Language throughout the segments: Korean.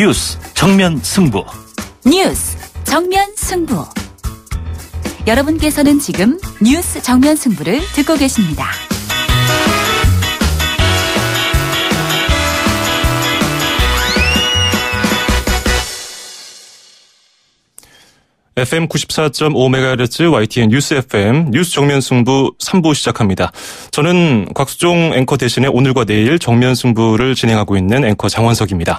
뉴스 정면 승부. 뉴스 정면 승부. 여러분께서는 지금 뉴스 정면 승부를 듣고 계십니다. FM 94.5MHz YTN 뉴스 FM 뉴스 정면 승부 3부 시작합니다. 저는 곽수종 앵커 대신에 오늘과 내일 정면 승부를 진행하고 있는 앵커 장원석입니다.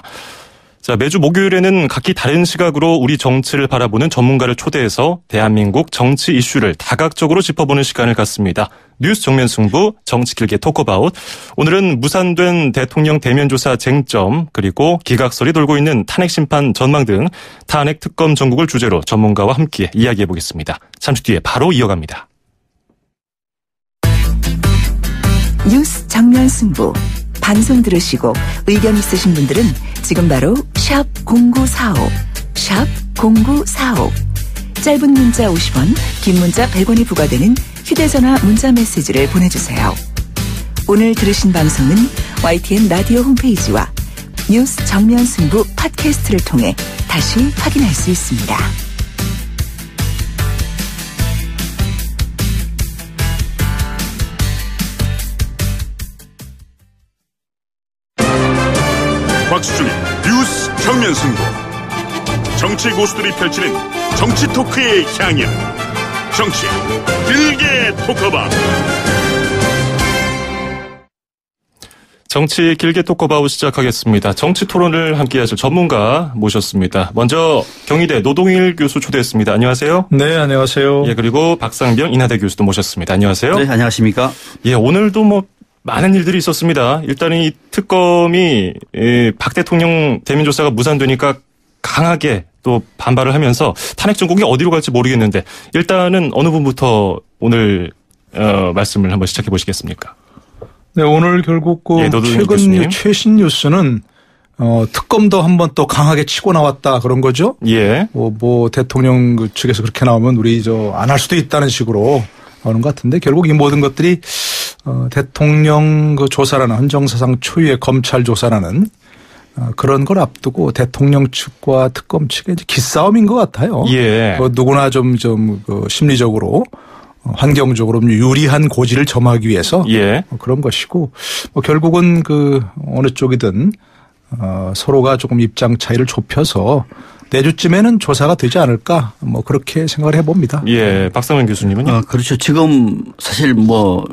자, 매주 목요일에는 각기 다른 시각으로 우리 정치를 바라보는 전문가를 초대해서 대한민국 정치 이슈를 다각적으로 짚어보는 시간을 갖습니다. 뉴스 정면 승부 정치 길게 토크바웃. 오늘은 무산된 대통령 대면 조사 쟁점 그리고 기각설이 돌고 있는 탄핵 심판 전망 등 탄핵 특검 전국을 주제로 전문가와 함께 이야기해 보겠습니다. 잠시 뒤에 바로 이어갑니다. 뉴스 정면 승부 방송 들으시고 의견 있으신 분들은 지금 바로 샵 0945, 샵 0945. 짧은 문자 50원, 긴 문자 100원이 부과되는 휴대전화 문자 메시지를 보내주세요. 오늘 들으신 방송은 YTN 라디오 홈페이지와 뉴스 정면 승부 팟캐스트를 통해 다시 확인할 수 있습니다. 박수종의 뉴스 경면승부 정치 고수들이 펼치는 정치 토크의 향연 정치 길게 토크방 정치 길게 토크바우 시작하겠습니다. 정치 토론을 함께 하실 전문가 모셨습니다. 먼저 경희대 노동일 교수 초대했습니다. 안녕하세요. 네, 안녕하세요. 예, 그리고 박상병 인하대 교수도 모셨습니다. 안녕하세요. 네, 안녕하십니까. 예, 오늘도 뭐 많은 일들이 있었습니다. 일단은 이 특검이 박 대통령 대민 조사가 무산되니까 강하게 또 반발을 하면서 탄핵 정국이 어디로 갈지 모르겠는데 일단은 어느 분부터 오늘 어, 말씀을 한번 시작해 보시겠습니까? 네, 오늘 결국 그 예, 최근 교수님. 최신 뉴스는 어, 특검도 한번 또 강하게 치고 나왔다 그런 거죠? 예. 뭐, 뭐 대통령 그 측에서 그렇게 나오면 우리 저 안 할 수도 있다는 식으로 하는것 같은데 결국 이 모든 것들이 어, 대통령 그 조사라는 헌정사상 초유의 검찰 조사라는 어, 그런 걸 앞두고 대통령 측과 특검 측의 이제 기싸움인 것 같아요. 예. 뭐 누구나 좀, 좀, 그 심리적으로 어, 환경적으로 유리한 고지를 점하기 위해서 예. 뭐 그런 것이고 뭐 결국은 그 어느 쪽이든 어, 서로가 조금 입장 차이를 좁혀서 내주쯤에는 조사가 되지 않을까 뭐 그렇게 생각을 해봅니다. 예, 박상현 교수님은요. 아, 그렇죠. 지금 사실 뭐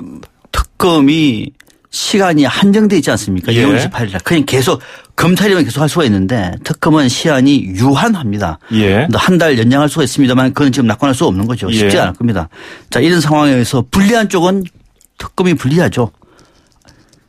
특검이 시간이 한정돼 있지 않습니까? 예. 2월 28일. 그냥 계속 검찰이면 계속 할 수가 있는데 특검은 시한이 유한합니다. 예. 한달 연장할 수가 있습니다만 그건 지금 낙관할 수 없는 거죠. 쉽지 예. 않을 겁니다. 자 이런 상황에서 불리한 쪽은 특검이 불리하죠.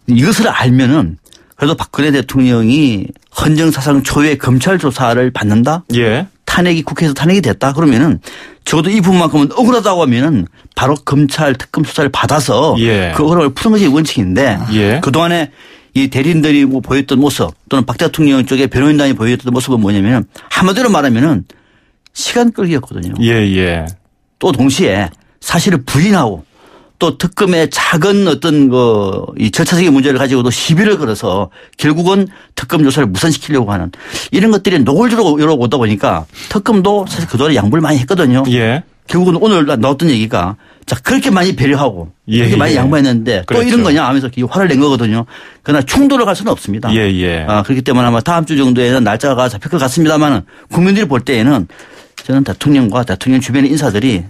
이것을 알면은 그래도 박근혜 대통령이 헌정사상 초유의 검찰 조사를 받는다. 예. 탄핵이 국회에서 탄핵이 됐다. 그러면은 적어도 이 부분만큼은 억울하다고 하면은 바로 검찰 특검 수사를 받아서 예. 그 억울함을 푸는 것이 원칙인데 예. 그동안에 이 대리인들이 뭐 보였던 모습 또는 박 대통령 쪽에 변호인단이 보였던 모습은 뭐냐면 은 한마디로 말하면은 시간 끌기였거든요. 예, 예. 또 동시에 사실을 부인하고 또 특검의 작은 어떤 그이 절차적인 문제를 가지고도 시비를 걸어서 결국은 특검 조사를 무산시키려고 하는 이런 것들이 노골적으로 이러고 다 보니까 특검도 사실 그동안 양보를 많이 했거든요. 예. 결국은 오늘 나왔던 얘기가 자 그렇게 많이 배려하고 예, 그렇게 많이 예, 예. 양보했는데 그렇죠. 또 이런 거냐 하면서 화를 낸 거거든요. 그러나 충돌을 갈 수는 없습니다. 예, 예. 아, 그렇기 때문에 아마 다음 주 정도에는 날짜가 잡힐 것 같습니다만 국민들이 볼 때에는 저는 대통령과 대통령 주변의 인사들이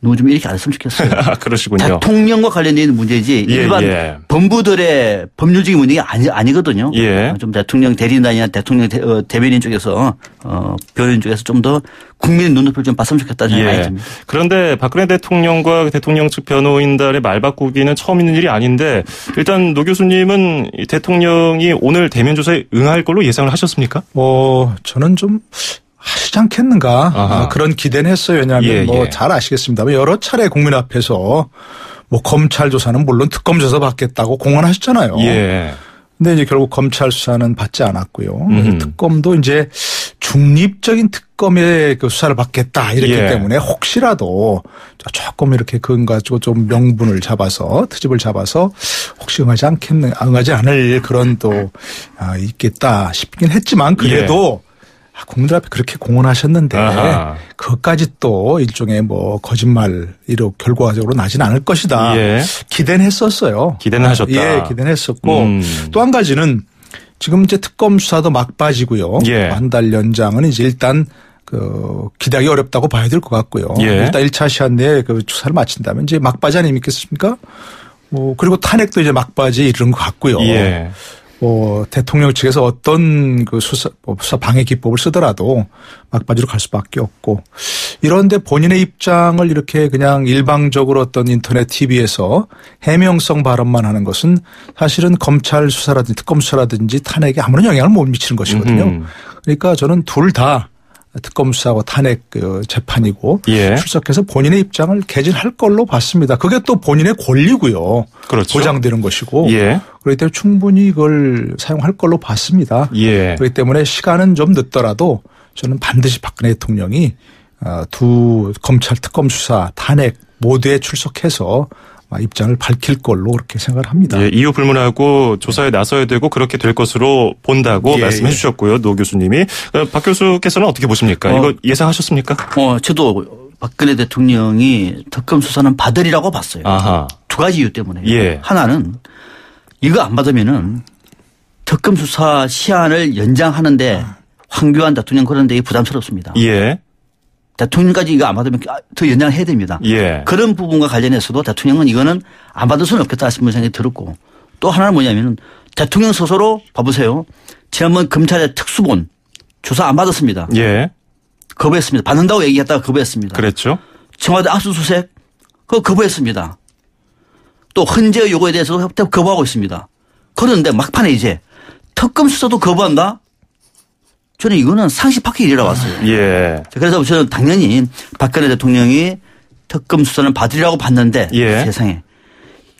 노좀 이렇게 안 했으면 좋겠어요. 아, 그러시군요. 대통령과 관련된 문제지 예, 일반 예. 법무들의 법률적인 문제가 아니, 아니거든요. 예. 어, 좀 대통령 대리인단이나 대통령 대, 어, 변인 쪽에서 어, 변인 쪽에서 좀 더 국민의 눈높이를 좀 봤으면 좋겠다는 예. 생각이 듭니다. 그런데 박근혜 대통령과 대통령 측 변호인단의 말 바꾸기는 처음 있는 일이 아닌데 일단 노 교수님은 대통령이 오늘 대면 조사에 응할 걸로 예상을 하셨습니까? 뭐 저는 좀 하시지 않겠는가 아 그런 기대는 했어요. 왜냐하면 예, 뭐잘 예. 아시겠습니다만 여러 차례 국민 앞에서 뭐 검찰 조사는 물론 특검 조사 받겠다고 공언하셨잖아요. 예. 근데 이제 결국 검찰 수사는 받지 않았고요. 음. 특검도 이제 중립적인 특검의 그 수사를 받겠다 이렇게 예. 때문에 혹시라도 조금 이렇게 그건 가지고 좀 명분을 잡아서 트집을 잡아서 혹시 응하지 않겠는 응하지 않을 그런 또 아, 있겠다 싶긴 했지만 그래도 예. 아, 국민들 앞에 그렇게 공언하셨는데 아하. 그것까지 또 일종의 뭐 거짓말이로 결과적으로 나진 않을 것이다. 예. 기대는 했었어요. 기대는 하셨다. 예, 기대는 했었고 음. 또한 가지는 지금 이제 특검 수사도 막바지고요 예. 한달 연장은 이제 일단 그 기대하기 어렵다고 봐야 될 것 같고요. 예. 일단 1차 시한 내에 그 조사를 마친다면 이제 막바지 아니겠습니까? 뭐 그리고 탄핵도 이제 막바지 이런 것 같고요. 예. 뭐 대통령 측에서 어떤 그 수사, 뭐 수사 방해 기법을 쓰더라도 막바지로 갈 수밖에 없고 이런데 본인의 입장을 이렇게 그냥 일방적으로 어떤 인터넷 TV에서 해명성 발언만 하는 것은 사실은 검찰 수사라든지 특검 수사라든지 탄핵에 아무런 영향을 못 미치는 것이거든요. 그러니까 저는 둘다 특검 수사고 탄핵 그 재판이고 예. 출석해서 본인의 입장을 개진할 걸로 봤습니다. 그게 또 본인의 권리고요. 그렇죠. 보장되는 것이고 예. 그렇기 때문에 충분히 이걸 사용할 걸로 봤습니다. 예. 그렇기 때문에 시간은 좀 늦더라도 저는 반드시 박근혜 대통령이 어, 두 검찰 특검 수사 탄핵 모두에 출석해서 아, 입장을 밝힐 걸로 그렇게 생각을 합니다. 예, 이유 불문하고 조사에 나서야 되고 그렇게 될 것으로 본다고 예, 말씀해 예. 주셨고요. 노 교수님이. 어, 박 교수께서는 어떻게 보십니까? 어, 이거 예상하셨습니까? 어, 저도 박근혜 대통령이 덕금 수사는 받으리라고 봤어요. 아하. 두 가지 이유 때문에. 예. 하나는 이거 안 받으면은 특검 수사 시한을 연장하는데 황교안 대통령 그런데 부담스럽습니다. 예. 대통령까지 이거 안 받으면 더 연장해야 을 됩니다. 예. 그런 부분과 관련해서도 대통령은 이거는 안 받을 수는 없겠다 싶은 생각이 들었고 또 하나는 뭐냐면은 대통령 스스로 봐보세요. 지난번 검찰의 특수본 조사 안 받았습니다. 예. 거부했습니다. 받는다고 얘기했다가 거부했습니다. 그랬죠. 청와대 압수수색 그거 거부했습니다. 또 헌재 의 요구에 대해서도 협 거부하고 있습니다. 그런데 막판에 이제 특검 수사도 거부한다? 저는 이거는 상식 파의 일이라 고봤어요 아, 예. 그래서 저는 당연히 박근혜 대통령이 특검 수사는 받으리라고 봤는데 예. 세상에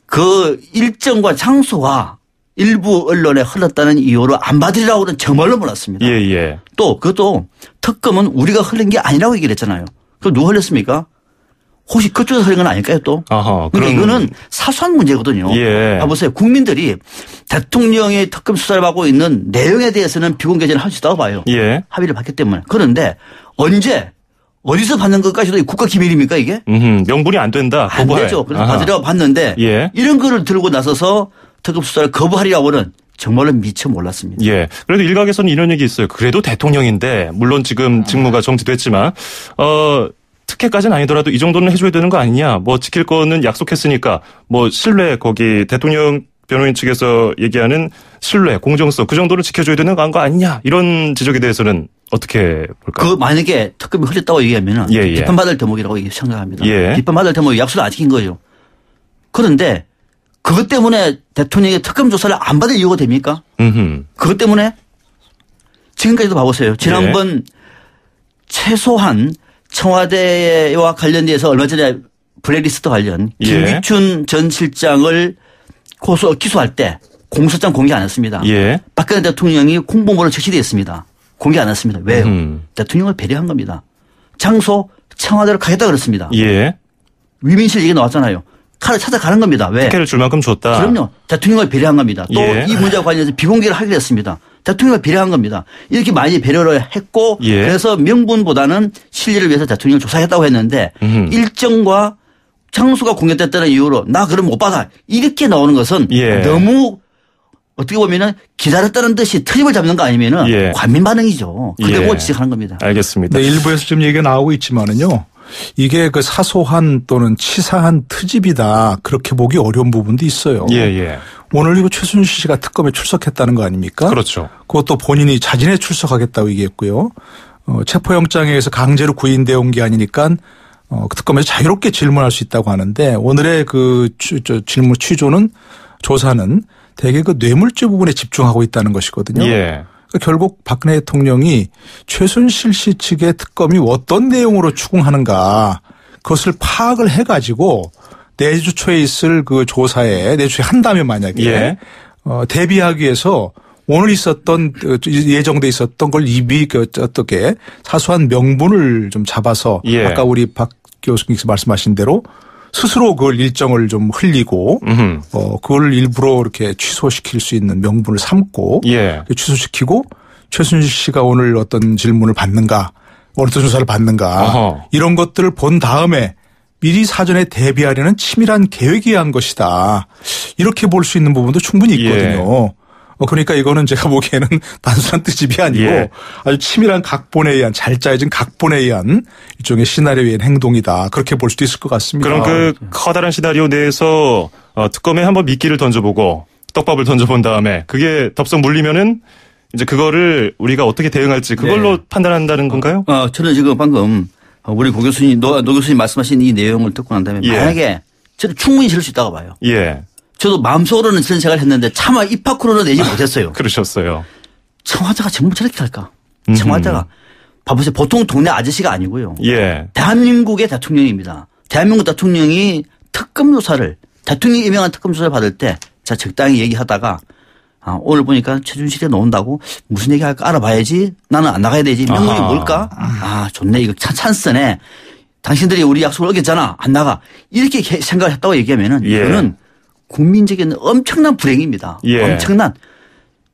그 일정과 장소와 일부 언론에 흘렀다는 이유로 안 받으리라고는 정말로 몰랐습니다. 예, 예. 또 그것도 특검은 우리가 흘린 게 아니라고 얘기를 했잖아요. 그럼 누가 흘렸습니까? 혹시 그쪽에서 하는 건 아닐까요 또? 아하, 그러니 이거는 사소한 문제거든요. 예. 보세요. 국민들이 대통령의 특검 수사를 받고 있는 내용에 대해서는 비공개제를할 수 있다고 봐요. 예. 합의를 받기 때문에. 그런데 언제 어디서 받는 것까지도 국가 기밀입니까 이게? 음, 명분이 안 된다. 안 거부할. 되죠. 그래서 아하. 받으려고 봤는데 예. 이런 거를 들고 나서서 특검 수사를 거부하리라고는 정말로 미처 몰랐습니다. 예. 그래도 일각에서는 이런 얘기 있어요. 그래도 대통령인데 물론 지금 직무가 아. 정지됐지만 어 특혜까지는 아니더라도 이 정도는 해줘야 되는 거 아니냐. 뭐 지킬 거는 약속했으니까 뭐 신뢰 거기 대통령 변호인 측에서 얘기하는 신뢰, 공정성 그 정도는 지켜줘야 되는 거 아니냐 이런 지적에 대해서는 어떻게 볼까요? 그 만약에 특검이 흘렸다고 얘기하면 예, 예. 비판받을 대목이라고 생각합니다. 예. 비판받을 대목이 약속을 안 지킨 거예요. 그런데 그것 때문에 대통령이 특검 조사를 안 받을 이유가 됩니까? 음흠. 그것 때문에 지금까지도 봐보세요. 지난번 예. 최소한 청와대와 관련돼서 얼마 전에 블랙리스트 관련 예. 김기춘 예. 전 실장을 고소 기소할 때 공소장 공개 안 했습니다. 예. 박근혜 대통령이 공보물을 제시되어있습니다 공개 안 했습니다. 왜요? 음. 대통령을 배려한 겁니다. 장소 청와대로 가겠다 그랬습니다. 예. 위민실 얘기 나왔잖아요. 칼을 찾아가는 겁니다. 왜? 특혜를 줄 만큼 줬다. 그럼요. 대통령을 배려한 겁니다. 또이 예. 문제와 관련해서 비공개를 하게됐습니다 대통령과 비례한 겁니다. 이렇게 많이 배려를 했고 예. 그래서 명분보다는 실리를 위해서 대통령을 조사했다고 했는데 음 일정과 장수가 공개됐다는 이유로 나 그럼 못 받아 이렇게 나오는 것은 예. 너무 어떻게 보면은 기다렸다는 듯이 트집을 잡는 거 아니면은 예. 관민 반응이죠. 그대로 예. 뭐 지적하는 겁니다. 알겠습니다. 네, 일부에서 지금 얘기가 나오고 있지만은요. 이게 그 사소한 또는 치사한 트집이다 그렇게 보기 어려운 부분도 있어요. 예, 예. 오늘리고 최순실 씨가 특검에 출석했다는 거 아닙니까? 그렇죠. 그것도 본인이 자진해 출석하겠다고 얘기했고요. 어, 체포영장에 서 강제로 구인되어 온 게 아니니까 어, 특검에서 자유롭게 질문할 수 있다고 하는데 오늘의 그 취, 저, 질문 취조는 조사는 대개 그 뇌물죄 부분에 집중하고 있다는 것이거든요. 예. 그러니까 결국 박근혜 대통령이 최순실 씨 측의 특검이 어떤 내용으로 추궁하는가 그것을 파악을 해가지고 내주 초에 있을 그 조사에 내주에 한다면 만약에 예. 어, 대비하기 위해서 오늘 있었던 그, 예정돼 있었던 걸 이미 그, 어떻게 사소한 명분을 좀 잡아서 예. 아까 우리 박 교수님께서 말씀하신 대로 스스로 그걸 일정을 좀 흘리고 어 그걸 일부러 이렇게 취소시킬 수 있는 명분을 삼고 예. 취소시키고 최순실 씨가 오늘 어떤 질문을 받는가 어떤 조사를 받는가 어허. 이런 것들을 본 다음에 미리 사전에 대비하려는 치밀한 계획에 의한 것이다. 이렇게 볼 수 있는 부분도 충분히 예. 있거든요. 예. 그러니까 이거는 제가 보기에는 단순한 뜻집이 아니고 예. 아주 치밀한 각본에 의한 잘 짜여진 각본에 의한 일종의 시나리오에 의한 행동이다. 그렇게 볼 수도 있을 것 같습니다. 그럼 그 커다란 시나리오 내에서 어, 특검에 한번 미끼를 던져보고 떡밥을 던져본 다음에 그게 덥석 물리면은 이제 그거를 우리가 어떻게 대응할지 그걸로 네. 판단한다는 건가요? 아, 저는 지금 방금 어, 우리 고 교수님, 노, 노 교수님 말씀하신 이 내용을 듣고 난 다음에 예. 만약에 저는 충분히 실을 수 있다고 봐요. 예. 저도 마음속으로는 전런생을 했는데 차마 입학으로는 내지 아, 못했어요. 그러셨어요. 청와대가 전부 저렇게 할까? 청와대가 봐보세요. 보통 동네 아저씨가 아니고요. 예. 대한민국의 대통령입니다. 대한민국 대통령이 특검 조사를 대통령이 임명한 특검 조사를 받을 때 자 적당히 얘기하다가 아, 오늘 보니까 최준실이 나온다고 무슨 얘기 할까 알아봐야지 나는 안 나가야 되지 명분이 뭘까 아 좋네 이거 찬, 찬스네 당신들이 우리 약속을 어겼잖아 안 나가 이렇게 생각을 했다고 얘기하면은 예. 이거는 국민적인 엄청난 불행입니다 예. 엄청난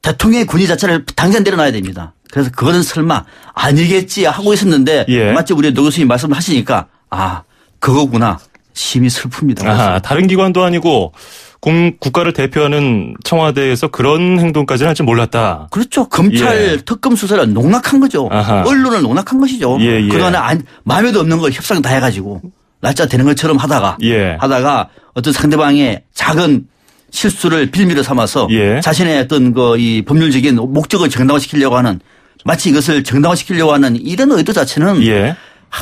대통령의 군의 자체를 당장 내려놔야 됩니다 그래서 그거는 설마 아니겠지 하고 있었는데 예. 마치 우리 노 교수님 말씀을 하시니까 아 그거구나 심히 슬픕니다 아, 다른 기관도 아니고 국가를 대표하는 청와대에서 그런 행동까지는 할 줄 몰랐다. 그렇죠. 검찰 예. 특검 수사를 농락한 거죠. 아하. 언론을 농락한 것이죠. 예, 예. 그동안에 안, 마음에도 없는 걸 협상 다 해가지고 날짜 되는 것처럼 하다가 예. 하다가 어떤 상대방의 작은 실수를 빌미로 삼아서 예. 자신의 어떤 그이 법률적인 목적을 정당화시키려고 하는 마치 이것을 정당화시키려고 하는 이런 의도 자체는 예. 하,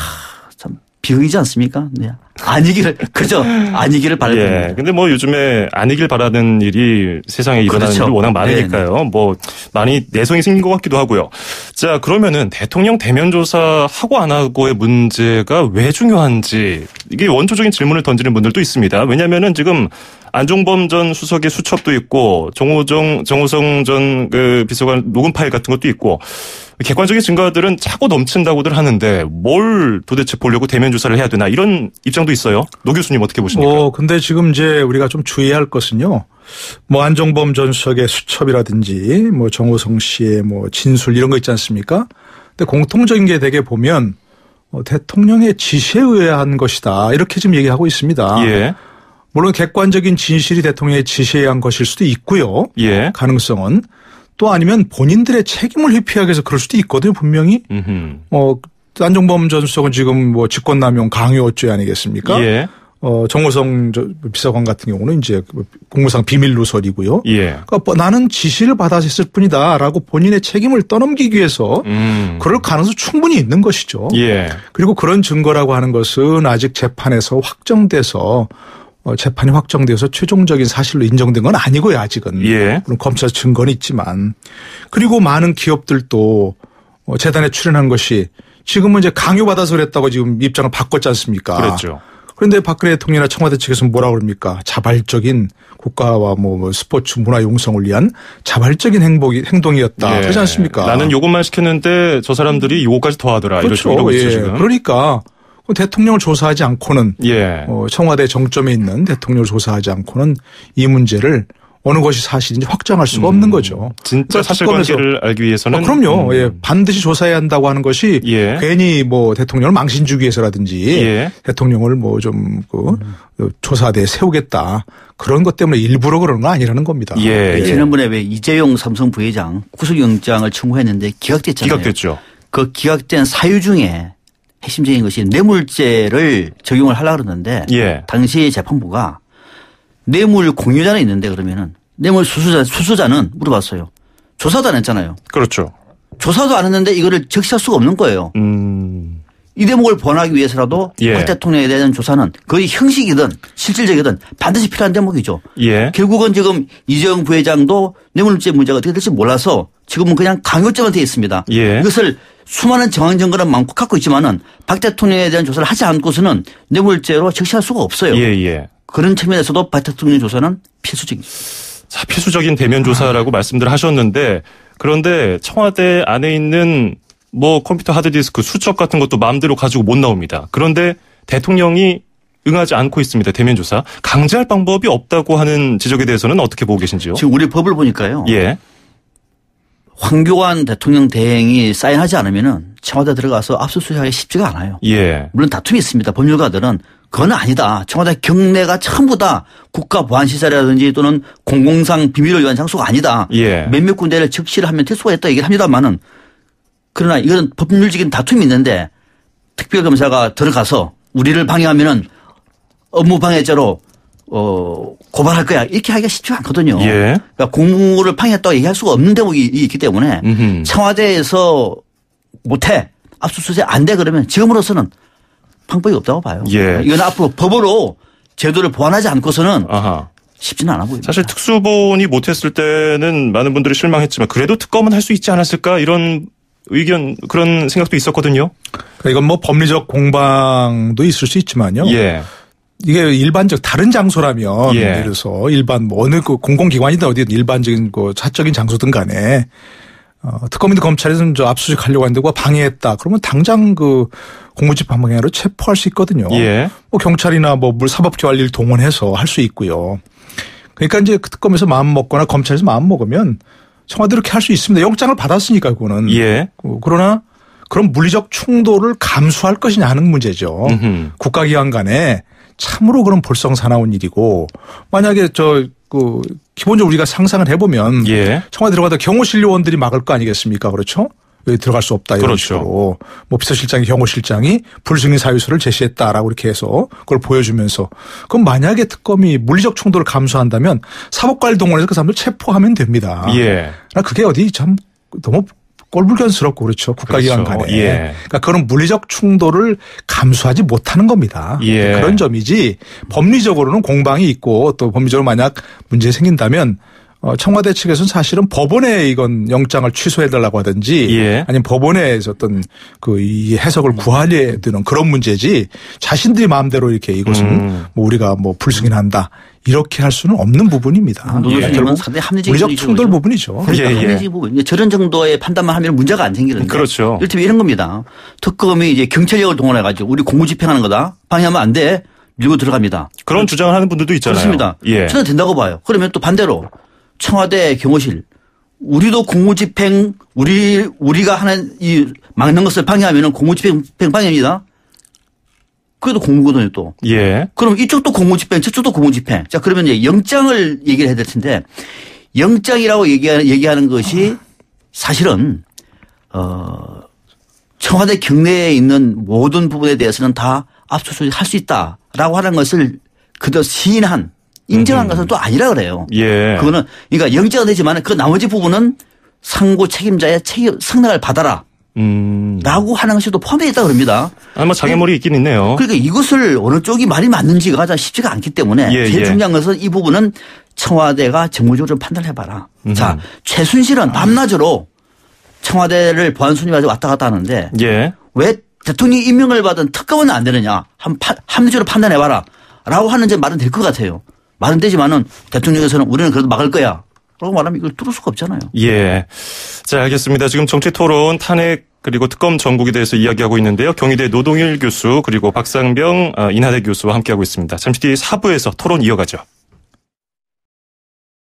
비극이지 않습니까? 네. 아니기를 그죠 아니기를 바라는 예. 근데 뭐 요즘에 아니길 바라는 일이 세상에 일어나는 그렇죠. 일이 워낙 많으니까요. 네네. 네. 뭐 많이 내성이 생긴 것 같기도 하고요. 자 그러면은 대통령 대면 조사 하고 안 하고의 문제가 왜 중요한지 이게 원초적인 질문을 던지는 분들도 있습니다. 왜냐하면은 지금 안종범 전 수석의 수첩도 있고 정호정 정호성 전 그 비서관 녹음 파일 같은 것도 있고 객관적인 증거들은 차고 넘친다고들 하는데 뭘 도대체 보려고 대면 조사를 해야 되나 이런 입장도 있어요. 노 교수님 어떻게 보십니까? 어, 근데 지금 이제 우리가 좀 주의할 것은요. 뭐 안종범 전 수석의 수첩이라든지 뭐 정호성 씨의 뭐 진술 이런 거 있지 않습니까? 근데 공통적인 게 되게 보면 어, 대통령의 지시에 의한 것이다. 이렇게 지금 얘기하고 있습니다. 예. 물론 객관적인 진실이 대통령의 지시에 의한 것일 수도 있고요. 예. 가능성은. 또 아니면 본인들의 책임을 회피하기 위해서 그럴 수도 있거든요, 분명히. 뭐, 어, 안종범 전 수석은 지금 뭐 직권남용 강요죄 아니겠습니까? 예. 어, 정호성 비서관 같은 경우는 이제 그 공무상 비밀 누설이고요. 예. 그러니까 뭐 나는 지시를 받았을 뿐이다라고 본인의 책임을 떠넘기기 위해서 음. 그럴 가능성 충분히 있는 것이죠. 예. 그리고 그런 증거라고 하는 것은 아직 재판에서 확정돼서 어, 재판이 확정되어서 최종적인 사실로 인정된 건 아니고요 아직은 예. 물론 검찰 증거는 있지만 그리고 많은 기업들도 어, 재단에 출연한 것이 지금은 이제 강요받아서 그랬다고 지금 입장을 바꿨지 않습니까? 그렇죠. 그런데 박근혜 대통령이나 청와대 측에서 뭐라 그럽니까? 자발적인 국가와 뭐, 뭐 스포츠 문화 용성을 위한 자발적인 행복이 행동이었다. 예. 그렇지 않습니까? 나는 요것만 시켰는데 저 사람들이 요것까지 더하더라. 그렇죠. 이러고 있죠, 예. 그러니까 뭐 대통령을 조사하지 않고는 예. 어, 청와대 정점에 있는 대통령을 조사하지 않고는 이 문제를 어느 것이 사실인지 확정할 수가 음. 없는 음, 거죠. 진짜 그러니까 사실관계를 알기 위해서는 아, 그럼요. 음. 예, 반드시 조사해야 한다고 하는 것이 예. 괜히 뭐 대통령을 망신 주기 위해서라든지 예. 대통령을 뭐 좀그 음. 조사대에 세우겠다 그런 것 때문에 일부러 그러는 건 아니라는 겁니다. 예. 예. 예. 지난번에 왜 이재용 삼성 부회장 구속영장을 청구했는데 기각됐잖아요. 기각됐죠. 그 기각된 사유 중에 핵심적인 것이 뇌물죄를 적용을 하려 고 그러는데 예. 당시 재판부가 뇌물 공유자는 있는데 그러면은 뇌물 수수자 수수자는 물어봤어요. 조사도 안 했잖아요. 그렇죠. 조사도 안 했는데 이거를 적시할 수가 없는 거예요. 음. 이 대목을 번하기 위해서라도 예. 박 대통령에 대한 조사는 거의 형식이든 실질적이든 반드시 필요한 대목이죠. 예. 결국은 지금 이재용 부회장도 뇌물죄 문제가 어떻게 될지 몰라서 지금은 그냥 강요죄만돼 있습니다. 예. 이것을 수많은 정황 증거는 많고 갖고 있지만은 박 대통령에 대한 조사를 하지 않고서는 뇌물죄로 적시할 수가 없어요. 예예. 예. 그런 측면에서도 박 대통령 조사는 필수적입니다. 자, 필수적인 대면 조사라고 아. 말씀들 하셨는데 그런데 청와대 안에 있는 뭐 컴퓨터 하드디스크 수첩 같은 것도 마음대로 가지고 못 나옵니다. 그런데 대통령이 응하지 않고 있습니다. 대면 조사 강제할 방법이 없다고 하는 지적에 대해서는 어떻게 보고 계신지요? 지금 우리 법을 보니까요. 예. 황교안 대통령 대행이 사인하지 않으면은 청와대 들어가서 압수수색하기 쉽지가 않아요. 예. 물론 다툼이 있습니다. 법률가들은 그건 아니다. 청와대 경내가 전부 다 국가 보안 시설이라든지 또는 공공상 비밀을 위한 장소가 아니다. 예. 몇몇 군데를 적시를 하면 퇴소했다 얘기를 합니다만은 그러나 이건 법률적인 다툼이 있는데 특별검사가 들어가서 우리를 방해하면은 업무방해죄로 어, 고발할 거야. 이렇게 하기가 쉽지 않거든요. 예. 그러니까 공무를 방해했다고 얘기할 수가 없는 대목이 있기 때문에 음흠. 청와대에서 못해. 압수수색 안 돼 그러면 지금으로서는 방법이 없다고 봐요. 예. 이건 앞으로 법으로 제도를 보완하지 않고서는 아하. 쉽지는 않아 보입니다. 사실 특수본이 못했을 때는 많은 분들이 실망했지만 그래도 특검은 할 수 있지 않았을까 이런 의견 그런 생각도 있었거든요. 그러니까 이건 뭐 법리적 공방도 있을 수 있지만요. 예. 이게 일반적 다른 장소라면 예. 예를 들어서 일반 뭐 어느 그 공공기관이든 어디든 일반적인 그 사적인 장소든 간에 어, 특검이든 검찰에서는 저 압수수색하려고 하는데가 뭐 방해했다. 그러면 당장 그 공무집 방해로 체포할 수 있거든요. 예. 뭐 경찰이나 뭐 물사법관리를 동원해서 할 수 있고요. 그러니까 이제 특검에서 마음 먹거나 검찰에서 마음 먹으면 청와대로 이렇게 할 수 있습니다. 영장을 받았으니까 그거는. 예. 어, 그러나 그런 물리적 충돌을 감수할 것이냐 하는 문제죠. 음흠. 국가기관 간에 참으로 그런 불썽사나운 일이고 만약에 저 그 기본적으로 우리가 상상을 해보면 예. 청와대 들어가다 경호실료원들이 막을 거 아니겠습니까? 그렇죠? 들어갈 수 없다 이런 그렇죠. 식으로 뭐 비서실장이 경호실장이 불승인 사유서를 제시했다라고 이렇게 해서 그걸 보여주면서 그럼 만약에 특검이 물리적 충돌을 감수한다면 사법관 동원해서 그 사람들 체포하면 됩니다. 예. 아, 그게 어디 참 너무 꼴불견스럽고 그렇죠. 국가기관 그렇죠. 간에. 예. 그러니까 그런 물리적 충돌을 감수하지 못하는 겁니다. 예. 그런 점이지 법리적으로는 공방이 있고 또 법리적으로 만약 문제 생긴다면 어, 청와대 측에서는 사실은 법원에 이건 영장을 취소해달라고 하든지 예. 아니면 법원에 서 어떤 그 이 해석을 구하려 되는 그런 문제지 자신들이 마음대로 이렇게 이것은 음. 뭐 우리가 뭐 불승인한다 이렇게 할 수는 없는 부분입니다. 아, 예. 결국 우리적 충돌 그렇죠? 부분이죠. 그러니까 예, 예. 부분. 저런 정도의 판단만 하면 문제가 안 생기는데. 그렇죠. 이를테면 이런 겁니다. 특검이 이제 경찰력을 동원해 가지고 우리 공무 집행하는 거다 방해하면 안 돼. 밀고 들어갑니다. 그런 그 주장을 하는 분들도 있잖아요. 그렇습니다. 예. 저는 된다고 봐요. 그러면 또 반대로 청와대 경호실 우리도 공무집행 우리 우리가 하는 이 막는 것을 방해하면은 공무집행 방해입니다. 그래도 공무거든요 또. 예. 그럼 이쪽도 공무집행, 저쪽도 공무집행. 자 그러면 이제 영장을 얘기를 해야 될 텐데 영장이라고 얘기하는 얘기하는 것이 사실은 어 청와대 경내에 있는 모든 부분에 대해서는 다 압수수색 할 수 있다라고 하는 것을 그저 시인한 인정한 음. 것은 또 아니라 그래요. 예. 그거는 그러니까 영지가 되지만 그 나머지 부분은 상고 책임자의 책임 상당을 받아라. 음. 라고 하는 것이 또 포함되어 있다 그럽니다. 아마 뭐 장애물이 그 있긴 있네요. 그러니까 이것을 어느 쪽이 말이 맞는지가 가장 쉽지가 않기 때문에 예, 제일 예. 중요한 것은 이 부분은 청와대가 정무적으로 판단해봐라. 음. 자, 최순실은 아. 밤낮으로 청와대를 보안수님한테 왔다 갔다 하는데 예. 왜 대통령 임명을 받은 특검은 안 되느냐. 한, 파, 합리적으로 판단해봐라. 라고 하는 제 말은 될 것 같아요. 말은 되지만은 대통령에서는 우리는 그래도 막을 거야. 라고 말하면 이걸 뚫을 수가 없잖아요. 예. 자, 알겠습니다. 지금 정치 토론 탄핵 그리고 특검 전국에 대해서 이야기하고 있는데요. 경희대 노동일 교수 그리고 박상병 아, 인하대 교수와 함께하고 있습니다. 잠시 뒤 4부에서 토론 이어가죠.